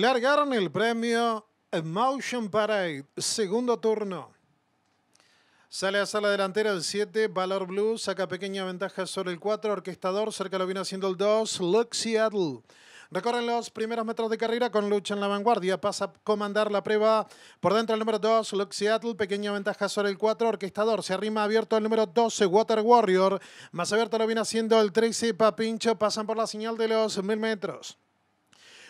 largaron el premio Motion Parade, segundo turno. Sale a sala delantera el 7, Valor Blue, saca pequeña ventaja sobre el 4, Orquestador, cerca lo viene haciendo el 2, Lux Seattle. Recorren los primeros metros de carrera con lucha en la vanguardia. Pasa a comandar la prueba por dentro el número 2, Lux Seattle. Pequeña ventaja sobre el 4, Orquestador. Se arrima abierto el número 12, Water Warrior. Más abierto lo viene haciendo el 13, Papincho. Pasan por la señal de los 1000 metros.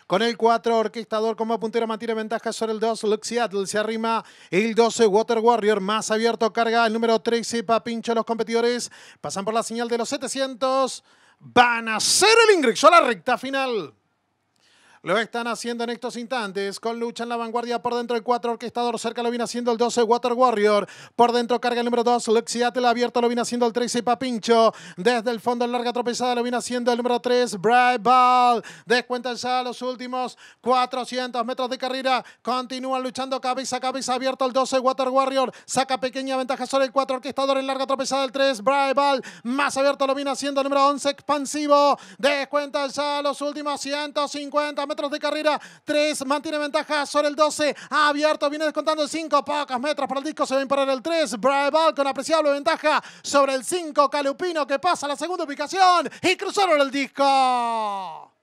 Con el 4, Orquestador como puntero mantiene ventaja sobre el 2, Luxi Se arrima el 12, Water Warrior. Más abierto, carga el número 13, Papincho. Los competidores pasan por la señal de los 700. Van a hacer el ingreso a la recta final. Lo están haciendo en estos instantes con lucha en la vanguardia por dentro el 4 Orquestador cerca lo viene haciendo el 12 Water Warrior por dentro carga el número 2 Luxiatel abierto lo viene haciendo el 13 Papincho desde el fondo en larga tropezada lo viene haciendo el número 3 Bright Ball Descuenta ya los últimos 400 metros de carrera continúan luchando cabeza a cabeza abierto el 12 Water Warrior saca pequeña ventaja sobre el 4 Orquestador en larga tropezada el 3 Bright Ball más abierto lo viene haciendo el número 11 Expansivo Descuenta ya los últimos 150 metros de carrera. 3 mantiene ventaja sobre el 12. abierto, viene descontando el 5. Pocos metros para el disco. Se va a imponer el 3. Ball con apreciable ventaja sobre el 5. Calupino que pasa a la segunda ubicación. Y cruzaron el disco.